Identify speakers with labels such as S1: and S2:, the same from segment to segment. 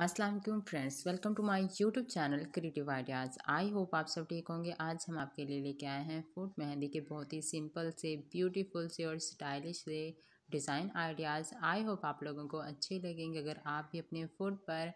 S1: Aslam friends welcome to my YouTube channel creative ideas I hope आप सब ठीक होंगे आज हम आपके लिए लेके आए हैं फूड मेहंदी के बहुत ही सिंपल से ब्यूटीफुल से और स्टाइलिश से डिज़ाइन आइडियाज़ आई होप आप लोगों को अच्छे लगेंगे अगर आप भी अपने फूड पर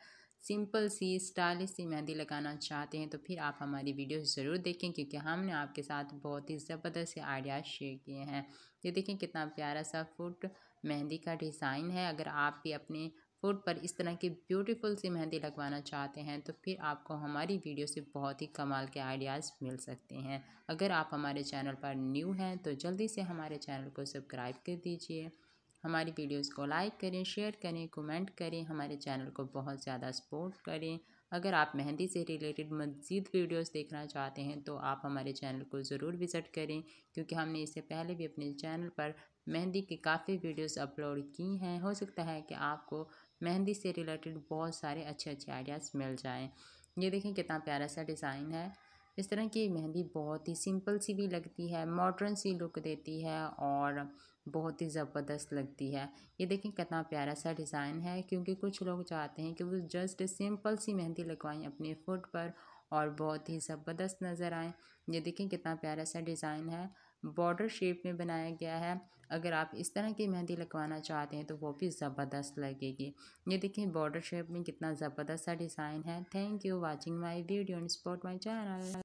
S1: सिंपल सी स्टाइलिश सी मेहंदी लगाना चाहते हैं तो फिर आप हमारी वीडियो ज़रूर देखें क्योंकि हमने आपके साथ बहुत ही ज़बरदस्त से आइडियाज़ शेयर किए हैं ये देखें कितना प्यारा सा फूड मेहंदी का डिज़ाइन है अगर आप भी अपने फूड पर इस तरह की ब्यूटीफुल सी मेहंदी लगवाना चाहते हैं तो फिर आपको हमारी वीडियो से बहुत ही कमाल के आइडियाज़ मिल सकते हैं अगर आप हमारे चैनल पर न्यू हैं तो जल्दी से हमारे चैनल को सब्सक्राइब कर दीजिए हमारी वीडियोस को लाइक करें शेयर करें कमेंट करें हमारे चैनल को बहुत ज़्यादा सपोर्ट करें अगर आप मेहंदी से रिलेटेड मज़ीद वीडियोस देखना चाहते हैं तो आप हमारे चैनल को ज़रूर विज़िट करें क्योंकि हमने इससे पहले भी अपने चैनल पर मेहंदी की काफ़ी वीडियोस अपलोड की हैं हो सकता है कि आपको मेहंदी से रिलेटेड बहुत सारे अच्छे अच्छे आइडियाज़ मिल जाएँ ये देखें कितना प्यारा सा डिज़ाइन है इस तरह की मेहंदी बहुत ही सिंपल सी भी लगती है मॉडर्न सी लुक देती है और बहुत ही ज़बरदस्त लगती है ये देखें कितना प्यारा सा डिज़ाइन है क्योंकि कुछ लोग चाहते हैं कि वो जस्ट सिंपल सी मेहंदी लगवाएं अपने फुट पर और बहुत ही ज़बरदस्त नज़र आए ये देखें कितना प्यारा सा डिज़ाइन है बॉर्डर शेप में बनाया गया है अगर आप इस तरह की मेहंदी लगवाना चाहते हैं तो वो भी ज़बरदस्त लगेगी ये देखिए बॉर्डर शेप में कितना ज़बरदस्त सा डिज़ाइन है thank you watching my video and support my channel